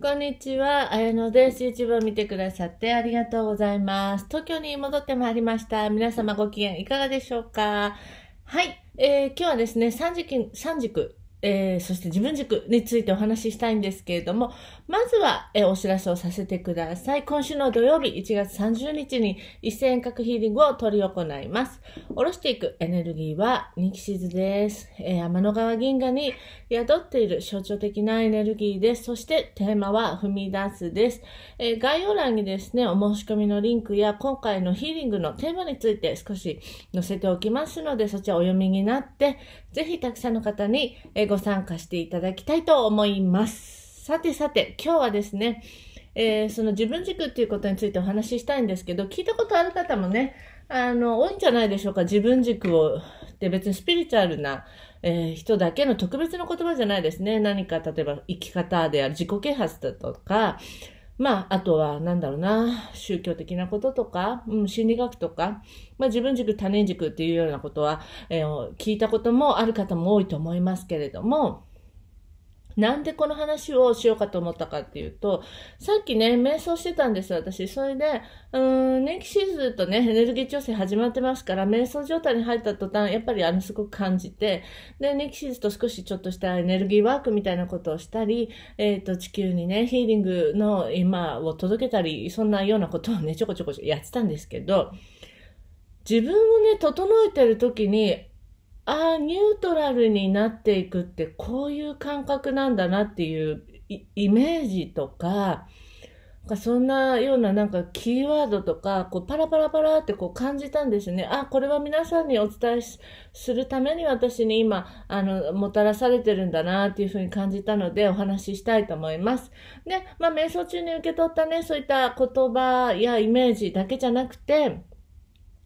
こんにちは、あやのです。YouTube を見てくださってありがとうございます。東京に戻ってまいりました。皆様ご機嫌いかがでしょうかはい、えー、今日はですね、三軸、三軸えー、そして自分軸についてお話ししたいんですけれども、まずは、えー、お知らせをさせてください。今週の土曜日1月30日に一円角ヒーリングを取り行います。おろしていくエネルギーはニキシズです。えー、天の川銀河に宿っている象徴的なエネルギーです。そしてテーマは踏み出すです。えー、概要欄にですね、お申し込みのリンクや今回のヒーリングのテーマについて少し載せておきますので、そちらお読みになって、ぜひたくさんの方に、えーご参加していただきたいと思います。さてさて、今日はですね、えー、その自分軸っていうことについてお話ししたいんですけど、聞いたことある方もね、あの、多いんじゃないでしょうか。自分軸を、で別にスピリチュアルな、えー、人だけの特別な言葉じゃないですね。何か、例えば生き方である自己啓発だとか、まあ、あとは、なんだろうな、宗教的なこととか、うん、心理学とか、まあ、自分軸、他人軸っていうようなことは、えー、聞いたこともある方も多いと思いますけれども、なんでこの話をしようかと思ったかっていうと、さっきね、瞑想してたんです私。それで、うーん、年季シーズンとね、エネルギー調整始まってますから、瞑想状態に入った途端、やっぱりあの、すごく感じて、で、年季シーズンと少しちょっとしたエネルギーワークみたいなことをしたり、えっ、ー、と、地球にね、ヒーリングの今を届けたり、そんなようなことをね、ちょこちょこやってたんですけど、自分をね、整えてる時に、ああ、ニュートラルになっていくってこういう感覚なんだなっていうイメージとか、そんなようななんかキーワードとか、こうパラパラパラってこう感じたんですね。あ、これは皆さんにお伝えするために私に今、あの、もたらされてるんだなっていうふうに感じたのでお話ししたいと思います。で、まあ、瞑想中に受け取ったね、そういった言葉やイメージだけじゃなくて、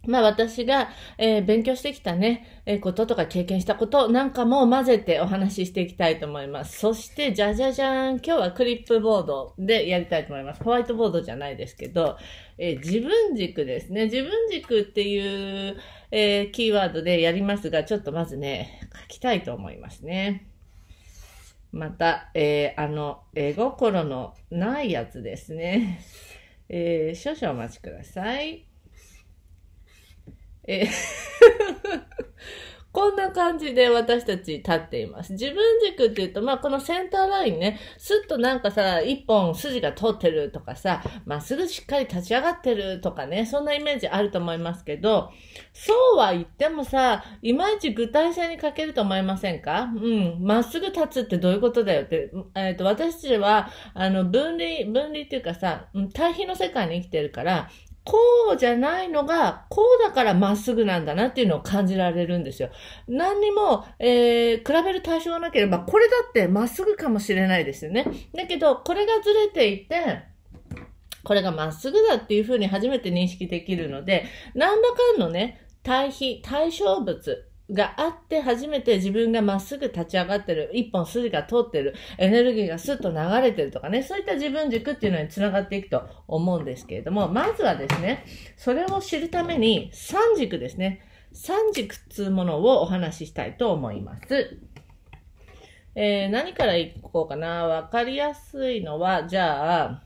まあ私が、えー、勉強してきたね、えー、こととか経験したことなんかも混ぜてお話ししていきたいと思います。そして、じゃじゃじゃん。今日はクリップボードでやりたいと思います。ホワイトボードじゃないですけど、えー、自分軸ですね。自分軸っていう、えキーワードでやりますが、ちょっとまずね、書きたいと思いますね。また、えあの、絵心のないやつですね。え少々お待ちください。えー こんな感じで私たち立っています。自分軸って言うと、まあこのセンターラインね、スッとなんかさ、一本筋が通ってるとかさ、まっすぐしっかり立ち上がってるとかね、そんなイメージあると思いますけど、そうは言ってもさ、いまいち具体性に欠けると思いませんかうん、まっすぐ立つってどういうことだよって、えっ、ー、と、私たちは、あの、分離、分離っていうかさ、対比の世界に生きてるから、こうじゃないのが、こうだからまっすぐなんだなっていうのを感じられるんですよ。何にも、えー、比べる対象がなければ、これだってまっすぐかもしれないですよね。だけど、これがずれていて、これがまっすぐだっていうふうに初めて認識できるので、何らかのね、対比、対象物があって初めて自分がまっすぐ立ち上がってる、一本筋が通ってる、エネルギーがスッと流れてるとかね、そういった自分軸っていうのにつながっていくと思うんですけれども、まずはですね、それを知るために三軸ですね。三軸っつうものをお話ししたいと思います。えー、何からいこうかな。わかりやすいのは、じゃあ、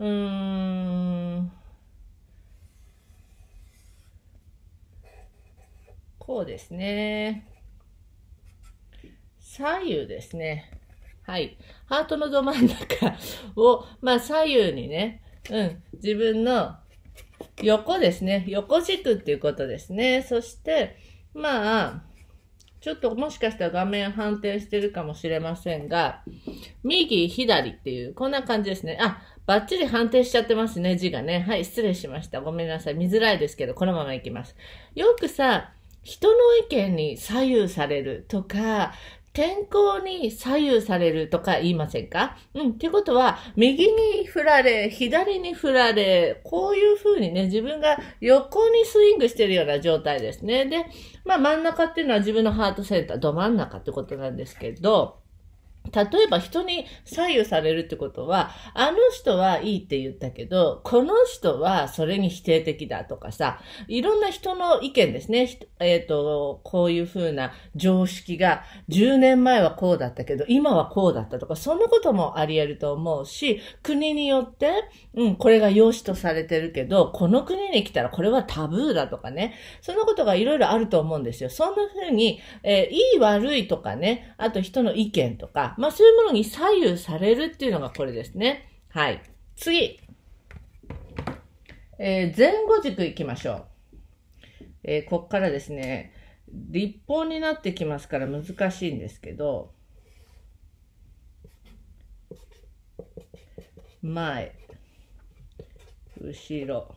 うーん、こうですね。左右ですね。はい。ハートのど真ん中を、まあ左右にね、うん、自分の横ですね。横軸っていうことですね。そして、まあ、ちょっともしかしたら画面反転してるかもしれませんが、右、左っていう、こんな感じですね。あ、バッチリ反転しちゃってますね、字がね。はい、失礼しました。ごめんなさい。見づらいですけど、このままいきます。よくさ、人の意見に左右されるとか、天候に左右されるとか言いませんかうん。っていうことは、右に振られ、左に振られ、こういう風にね、自分が横にスイングしてるような状態ですね。で、まあ真ん中っていうのは自分のハートセンター、ど真ん中ってことなんですけど、例えば人に左右されるってことは、あの人はいいって言ったけど、この人はそれに否定的だとかさ、いろんな人の意見ですね。えっ、ー、と、こういうふうな常識が10年前はこうだったけど、今はこうだったとか、そんなこともあり得ると思うし、国によって、うん、これが良しとされてるけど、この国に来たらこれはタブーだとかね、そんなことがいろいろあると思うんですよ。そんなふうに、えー、いい悪いとかね、あと人の意見とか、まあそういうものに左右されるっていうのがこれですね。はい。次。えー、前後軸いきましょう。えー、こっからですね、立方になってきますから難しいんですけど、前、後ろ、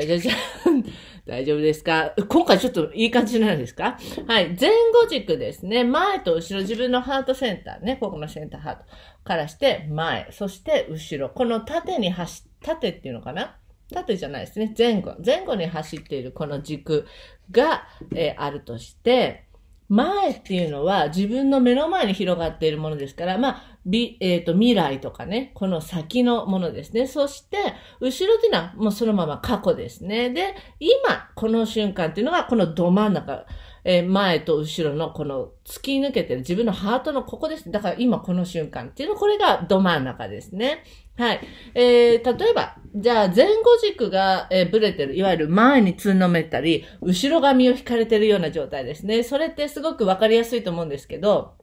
じゃじゃじゃん。大丈夫ですか今回ちょっといい感じなんですかはい。前後軸ですね。前と後ろ、自分のハートセンターね。ここのセンターハートからして、前。そして後ろ。この縦に走、縦っていうのかな縦じゃないですね。前後。前後に走っているこの軸が、えー、あるとして、前っていうのは自分の目の前に広がっているものですから、まあ、び、えっ、ー、と、未来とかね、この先のものですね。そして、後ろっていうのはもうそのまま過去ですね。で、今、この瞬間っていうのがこのど真ん中。えー、前と後ろのこの突き抜けてる自分のハートのここです。だから今この瞬間っていうの、これがど真ん中ですね。はい。えー、例えば、じゃあ前後軸が、えー、ブレてる、いわゆる前につんのめったり、後ろ髪を引かれてるような状態ですね。それってすごくわかりやすいと思うんですけど、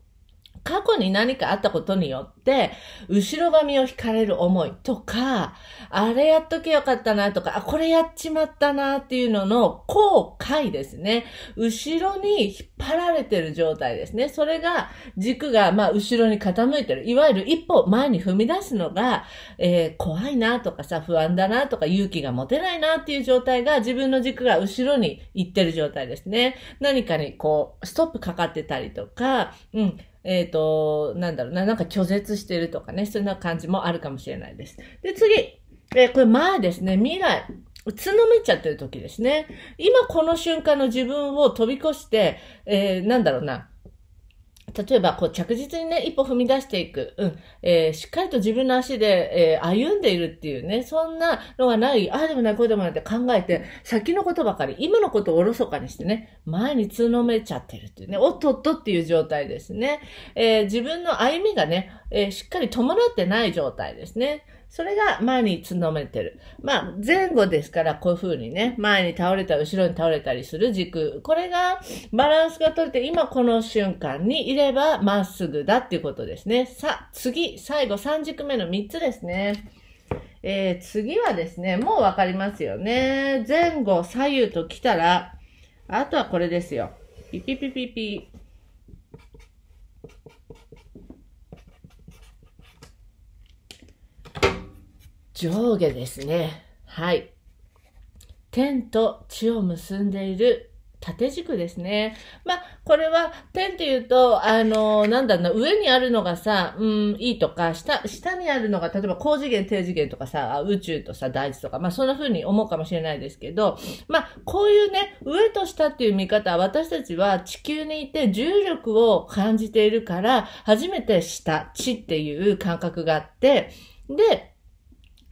過去に何かあったことによって、後ろ髪を引かれる思いとか、あれやっとけよかったなとか、あ、これやっちまったなっていうのの後悔ですね。後ろに引っ張られてる状態ですね。それが、軸が、まあ、後ろに傾いてる。いわゆる一歩前に踏み出すのが、えー、怖いなとかさ、不安だなとか、勇気が持てないなっていう状態が、自分の軸が後ろに行ってる状態ですね。何かにこう、ストップかかってたりとか、うん、えっ、ー、と、なんだろうな、なんか拒絶してるとかね、そんな感じもあるかもしれないです。で、次、えー、これ、まあですね、未来。うつのめちゃってる時ですね。今この瞬間の自分を飛び越して、えー、なんだろうな、例えば、こう、着実にね、一歩踏み出していく。うん。えー、しっかりと自分の足で、えー、歩んでいるっていうね、そんなのがない、ああでもない、こうでもないって考えて、先のことばかり、今のことをおろそかにしてね、前につのめちゃってるっていうね、おっとっとっていう状態ですね。えー、自分の歩みがね、えしっかり伴ってない状態ですね。それが前につのめてる。まあ、前後ですから、こういう風にね、前に倒れたり、後ろに倒れたりする軸。これが、バランスが取れて、今この瞬間にいれば、まっすぐだっていうことですね。さ、次、最後、3軸目の3つですね。えー、次はですね、もうわかりますよね。前後、左右と来たら、あとはこれですよ。ピピピピピ。上下ですね。はい。天と地を結んでいる縦軸ですね。まあ、これは、天って言うと、あのー、なんだろうな、上にあるのがさ、うん、いいとか、下、下にあるのが、例えば高次元、低次元とかさ、宇宙とさ、大地とか、まあ、そんな風に思うかもしれないですけど、まあ、こういうね、上と下っていう見方は、私たちは地球にいて重力を感じているから、初めて下、地っていう感覚があって、で、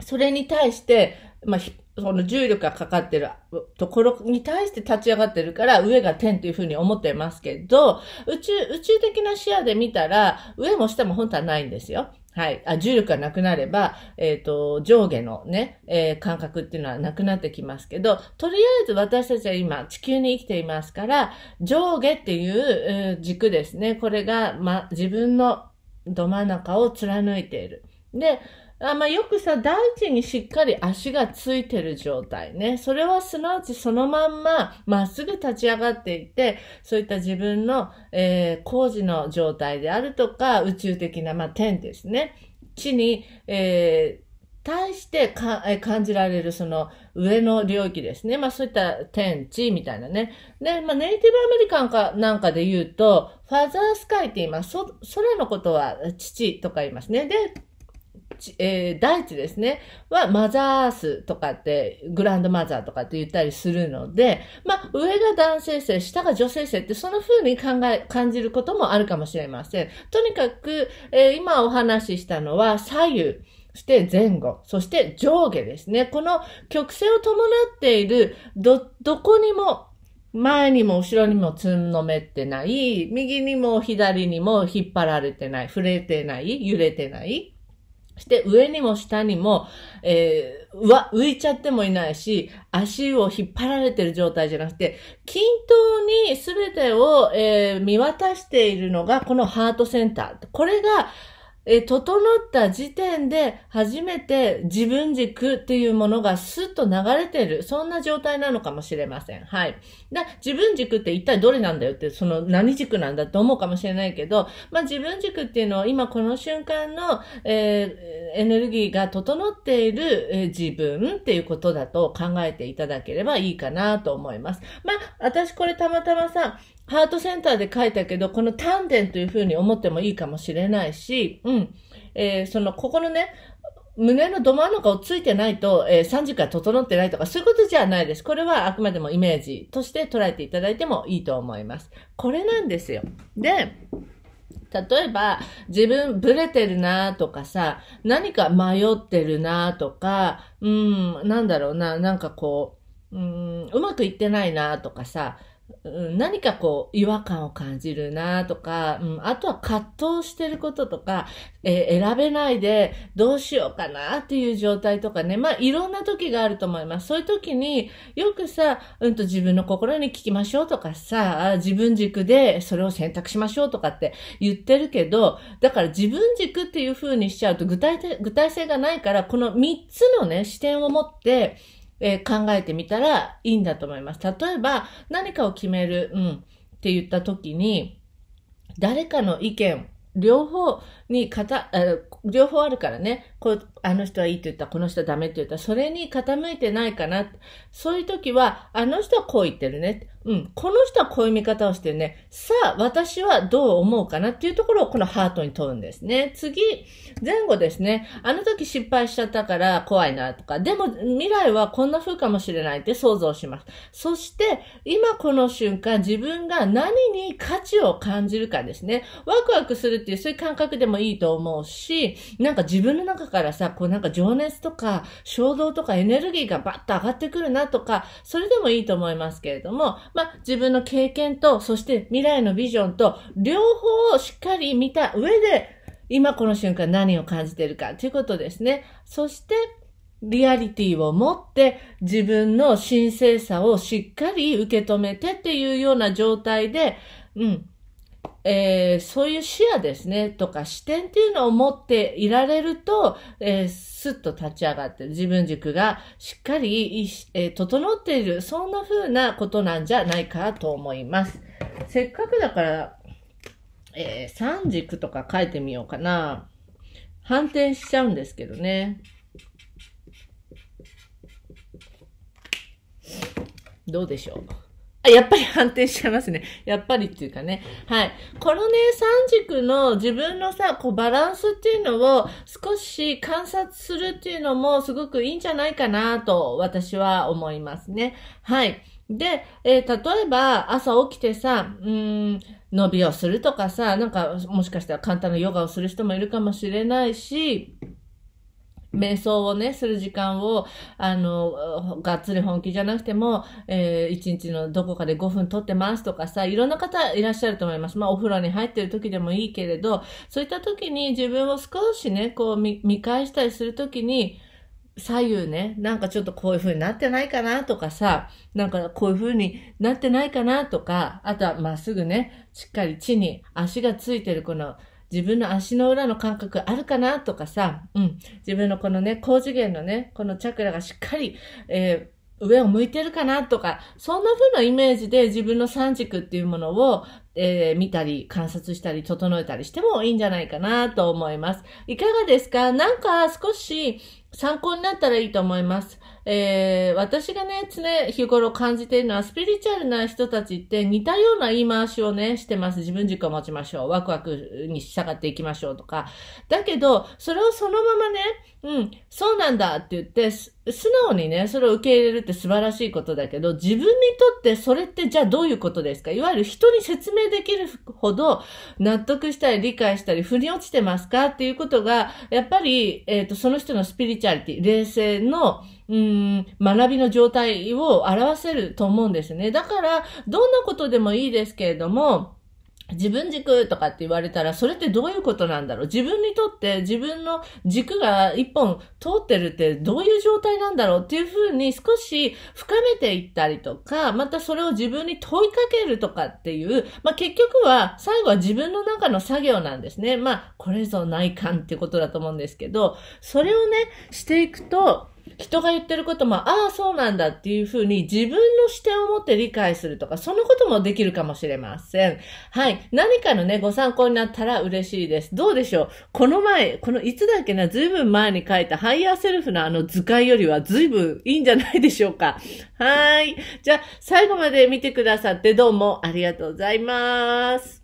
それに対して、まあ、その重力がかかってるところに対して立ち上がってるから上が天というふうに思ってますけど、宇宙、宇宙的な視野で見たら上も下も本当はないんですよ。はい。あ重力がなくなれば、えっ、ー、と、上下のね、えー、感覚っていうのはなくなってきますけど、とりあえず私たちは今地球に生きていますから、上下っていう軸ですね。これが、ま、自分のど真ん中を貫いている。で、あまあ、よくさ、大地にしっかり足がついてる状態ね。それはすなわちそのまんま、まっすぐ立ち上がっていて、そういった自分の、えー、工事の状態であるとか、宇宙的な、まあ、ですね。地に、えー対してか感じられるその上の領域ですね。まあそういった天地みたいなね。で、まあネイティブアメリカンかなんかで言うと、ファザースカイって言います。空のことは父とか言いますね。で、えー、大地ですね、はマザースとかって、グランドマザーとかって言ったりするので、まあ、上が男性性、下が女性性って、その風に考え、感じることもあるかもしれません。とにかく、えー、今お話ししたのは、左右。そして前後、そして上下ですね。この曲線を伴っている、ど、どこにも前にも後ろにもつんのめってない、右にも左にも引っ張られてない、触れてない、揺れてない。して上にも下にも、えー、わ、浮いちゃってもいないし、足を引っ張られてる状態じゃなくて、均等に全てを、えー、見渡しているのがこのハートセンター。これがえ整った時点で初めて自分軸っていうものがスッと流れてる。そんな状態なのかもしれません。はい。だ自分軸って一体どれなんだよって、その何軸なんだって思うかもしれないけど、まあ自分軸っていうのは今この瞬間の、えー、エネルギーが整っている、えー、自分っていうことだと考えていただければいいかなと思います。まあ私これたまたまさ、ハートセンターで書いたけど、この丹田というふうに思ってもいいかもしれないし、うん。えー、その、ここのね、胸のど真ん中をついてないと、えー、3時間整ってないとか、そういうことじゃないです。これはあくまでもイメージとして捉えていただいてもいいと思います。これなんですよ。で、例えば、自分ブレてるなとかさ、何か迷ってるなとか、うん、なんだろうな、なんかこう、うん、うまくいってないなとかさ、うん、何かこう違和感を感じるなとか、うん、あとは葛藤してることとか、えー、選べないでどうしようかなっていう状態とかね、まあいろんな時があると思います。そういう時によくさ、うんと自分の心に聞きましょうとかさ、自分軸でそれを選択しましょうとかって言ってるけど、だから自分軸っていう風にしちゃうと具体具体性がないから、この3つのね、視点を持って、えー、考えてみたらいいんだと思います。例えば、何かを決める、うん、って言った時に、誰かの意見、両方に片、両方あるからね、こう、あの人はいいって言ったこの人はダメって言ったそれに傾いてないかな。そういう時は、あの人はこう言ってるね。うん、この人はこういう見方をしてるね。さあ、私はどう思うかなっていうところをこのハートに問うんですね。次、前後ですね。あの時失敗しちゃったから怖いなとか、でも未来はこんな風かもしれないって想像します。そして、今この瞬間自分が何に価値を感じるかですね。ワクワクするっていうそういう感覚でもいいと思うし、なんか自分の中からさ、こうなんか情熱とか衝動とかエネルギーがバッと上がってくるなとか、それでもいいと思いますけれども、まあ自分の経験と、そして未来のビジョンと、両方をしっかり見た上で、今この瞬間何を感じてるかということですね。そして、リアリティを持って自分の神聖さをしっかり受け止めてっていうような状態で、うん、えー、そういう視野ですね、とか視点っていうのを持っていられると、えー、スッと立ち上がってる。自分軸がしっかり、えー、整っている。そんな風なことなんじゃないかと思います。せっかくだから、えー、三軸とか書いてみようかな。反転しちゃうんですけどね。どうでしょうあ、やっぱり反転しちゃいますね。やっぱりっていうかね。はい。このね、三軸の自分のさ、こうバランスっていうのを少し観察するっていうのもすごくいいんじゃないかなと私は思いますね。はい。で、えー、例えば朝起きてさ、うん、伸びをするとかさ、なんかもしかしたら簡単なヨガをする人もいるかもしれないし、瞑想をね、する時間を、あの、がっつり本気じゃなくても、えー、1日のどこかで5分撮ってますとかさ、いろんな方いらっしゃると思います。まあ、お風呂に入ってる時でもいいけれど、そういった時に自分を少しね、こう見、見返したりする時に、左右ね、なんかちょっとこういう風になってないかなとかさ、なんかこういう風になってないかなとか、あとはまっすぐね、しっかり地に足がついてるこの自分の足の裏の感覚あるかなとかさ、うん、自分のこのね、高次元のね、このチャクラがしっかり、えー上を向いてるかなとか、そんな風なイメージで自分の三軸っていうものを、えー、見たり、観察したり、整えたりしてもいいんじゃないかなと思います。いかがですかなんか少し参考になったらいいと思います。えー、私がね、常日頃感じているのは、スピリチュアルな人たちって似たような言い回しをね、してます。自分軸を持ちましょう。ワクワクに従っていきましょうとか。だけど、それをそのままね、うん、そうなんだって言って、素直にね、それを受け入れるって素晴らしいことだけど、自分にとってそれってじゃあどういうことですかいわゆる人に説明できるほど納得したり理解したり、腑に落ちてますかっていうことが、やっぱり、えっ、ー、と、その人のスピリチュアリティ、冷静の、うん、学びの状態を表せると思うんですね。だから、どんなことでもいいですけれども、自分軸とかって言われたら、それってどういうことなんだろう自分にとって自分の軸が一本通ってるってどういう状態なんだろうっていうふうに少し深めていったりとか、またそれを自分に問いかけるとかっていう、まあ結局は最後は自分の中の作業なんですね。まあこれぞ内観ってことだと思うんですけど、それをね、していくと、人が言ってることも、ああ、そうなんだっていうふうに自分の視点を持って理解するとか、そのこともできるかもしれません。はい。何かのね、ご参考になったら嬉しいです。どうでしょうこの前、このいつだっけな、ずいぶん前に書いたハイヤーセルフのあの図解よりはずいぶんいいんじゃないでしょうか。はい。じゃあ、最後まで見てくださってどうもありがとうございます。